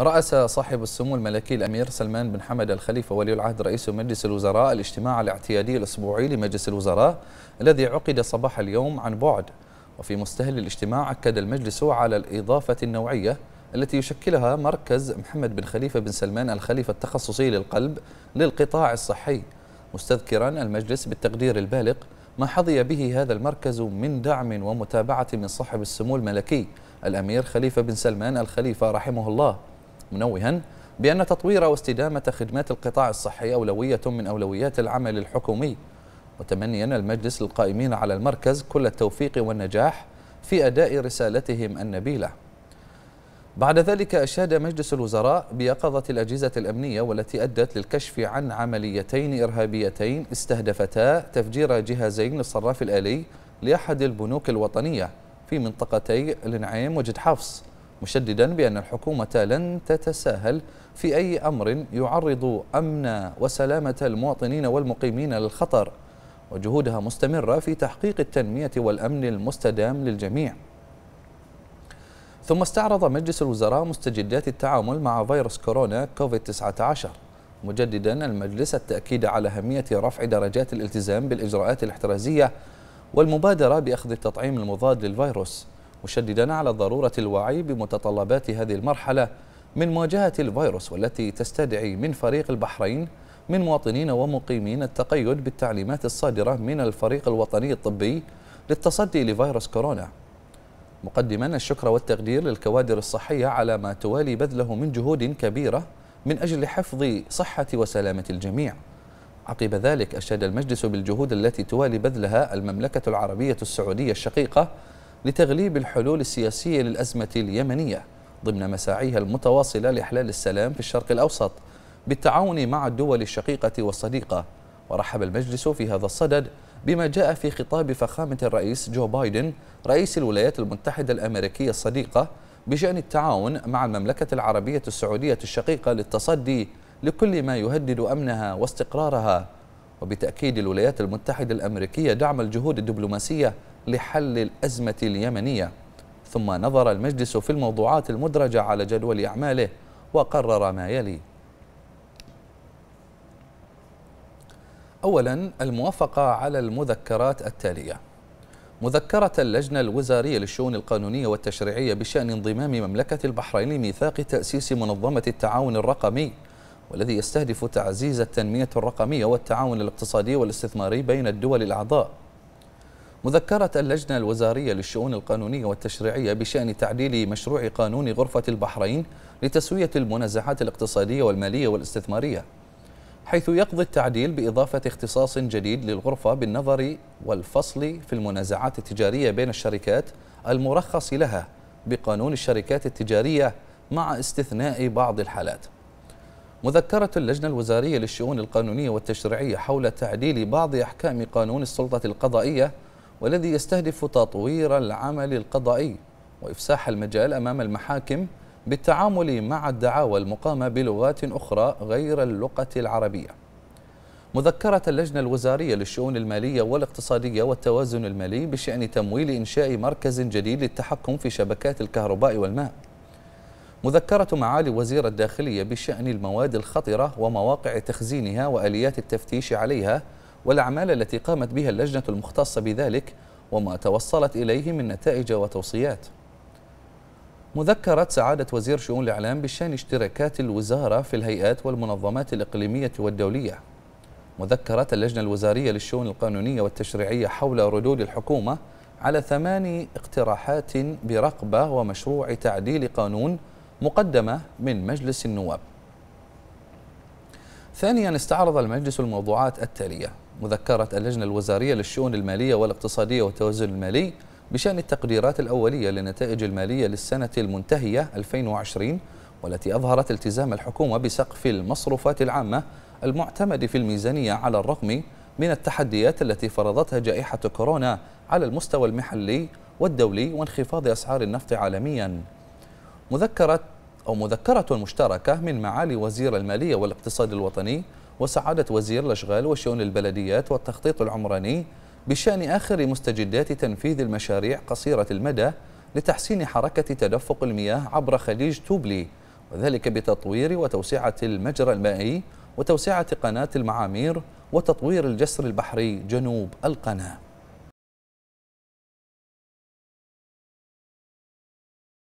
رأس صاحب السمو الملكي الأمير سلمان بن حمد الخليفة ولي العهد رئيس مجلس الوزراء الاجتماع الاعتيادي الأسبوعي لمجلس الوزراء الذي عقد صباح اليوم عن بعد وفي مستهل الاجتماع أكد المجلس على الإضافة النوعية التي يشكلها مركز محمد بن خليفة بن سلمان الخليفة التخصصي للقلب للقطاع الصحي مستذكرا المجلس بالتقدير البالغ ما حظي به هذا المركز من دعم ومتابعة من صاحب السمو الملكي الأمير خليفة بن سلمان الخليفة رحمه الله منوها بأن تطوير واستدامة خدمات القطاع الصحي أولوية من أولويات العمل الحكومي وتمنيا المجلس للقائمين على المركز كل التوفيق والنجاح في أداء رسالتهم النبيلة بعد ذلك أشاد مجلس الوزراء بيقظة الأجهزة الأمنية والتي أدت للكشف عن عمليتين إرهابيتين استهدفتا تفجير جهازين للصراف الآلي لأحد البنوك الوطنية في منطقتي النعيم وجد حفص مشددا بأن الحكومة لن تتساهل في أي أمر يعرض أمن وسلامة المواطنين والمقيمين للخطر وجهودها مستمرة في تحقيق التنمية والأمن المستدام للجميع ثم استعرض مجلس الوزراء مستجدات التعامل مع فيروس كورونا كوفيد-19 مجددا المجلس التأكيد على أهمية رفع درجات الالتزام بالإجراءات الاحترازية والمبادرة بأخذ التطعيم المضاد للفيروس مشددا على ضرورة الوعي بمتطلبات هذه المرحلة من مواجهة الفيروس والتي تستدعي من فريق البحرين من مواطنين ومقيمين التقيد بالتعليمات الصادرة من الفريق الوطني الطبي للتصدي لفيروس كورونا مقدما الشكر والتقدير للكوادر الصحية على ما توالي بذله من جهود كبيرة من أجل حفظ صحة وسلامة الجميع عقب ذلك أشاد المجلس بالجهود التي توالي بذلها المملكة العربية السعودية الشقيقة لتغليب الحلول السياسية للأزمة اليمنية ضمن مساعيها المتواصلة لإحلال السلام في الشرق الأوسط بالتعاون مع الدول الشقيقة والصديقة ورحب المجلس في هذا الصدد بما جاء في خطاب فخامة الرئيس جو بايدن رئيس الولايات المتحدة الأمريكية الصديقة بشأن التعاون مع المملكة العربية السعودية الشقيقة للتصدي لكل ما يهدد أمنها واستقرارها وبتأكيد الولايات المتحدة الأمريكية دعم الجهود الدبلوماسية لحل الأزمة اليمنية ثم نظر المجلس في الموضوعات المدرجة على جدول أعماله وقرر ما يلي أولا الموافقة على المذكرات التالية مذكرة اللجنة الوزارية للشؤون القانونية والتشريعية بشأن انضمام مملكة البحرين لميثاق تأسيس منظمة التعاون الرقمي والذي يستهدف تعزيز التنمية الرقمية والتعاون الاقتصادي والاستثماري بين الدول الأعضاء مذكرة اللجنة الوزارية للشؤون القانونية والتشريعية بشأن تعديل مشروع قانون غرفة البحرين لتسوية المنازعات الاقتصادية والمالية والاستثمارية حيث يقضي التعديل بإضافة اختصاص جديد للغرفة بالنظر والفصل في المنازعات التجارية بين الشركات المرخص لها بقانون الشركات التجارية مع استثناء بعض الحالات مذكرة اللجنة الوزارية للشؤون القانونية والتشريعية حول تعديل بعض أحكام قانون السلطة القضائية والذي يستهدف تطوير العمل القضائي وإفساح المجال أمام المحاكم بالتعامل مع الدعاوى المقامة بلغات أخرى غير اللغة العربية مذكرة اللجنة الوزارية للشؤون المالية والاقتصادية والتوازن المالي بشأن تمويل إنشاء مركز جديد للتحكم في شبكات الكهرباء والماء مذكرة معالي وزير الداخلية بشأن المواد الخطرة ومواقع تخزينها وآليات التفتيش عليها والأعمال التي قامت بها اللجنة المختصة بذلك وما توصلت إليه من نتائج وتوصيات مذكرة سعادة وزير شؤون الإعلام بشأن اشتراكات الوزارة في الهيئات والمنظمات الإقليمية والدولية مذكرة اللجنة الوزارية للشؤون القانونية والتشريعية حول ردود الحكومة على ثمان اقتراحات برقبة ومشروع تعديل قانون مقدمة من مجلس النواب ثانيا استعرض المجلس الموضوعات التالية مذكرة اللجنة الوزارية للشؤون المالية والاقتصادية والتوازن المالي بشأن التقديرات الأولية للنتائج المالية للسنة المنتهية 2020 والتي أظهرت التزام الحكومة بسقف المصروفات العامة المعتمد في الميزانية على الرغم من التحديات التي فرضتها جائحة كورونا على المستوى المحلي والدولي وانخفاض أسعار النفط عالميا مذكرة أو مذكرة مشتركة من معالي وزير المالية والاقتصاد الوطني وسعادة وزير الأشغال وشؤون البلديات والتخطيط العمراني بشأن آخر مستجدات تنفيذ المشاريع قصيرة المدى لتحسين حركة تدفق المياه عبر خليج توبلي وذلك بتطوير وتوسعة المجرى المائي وتوسعة قناة المعامير وتطوير الجسر البحري جنوب القناه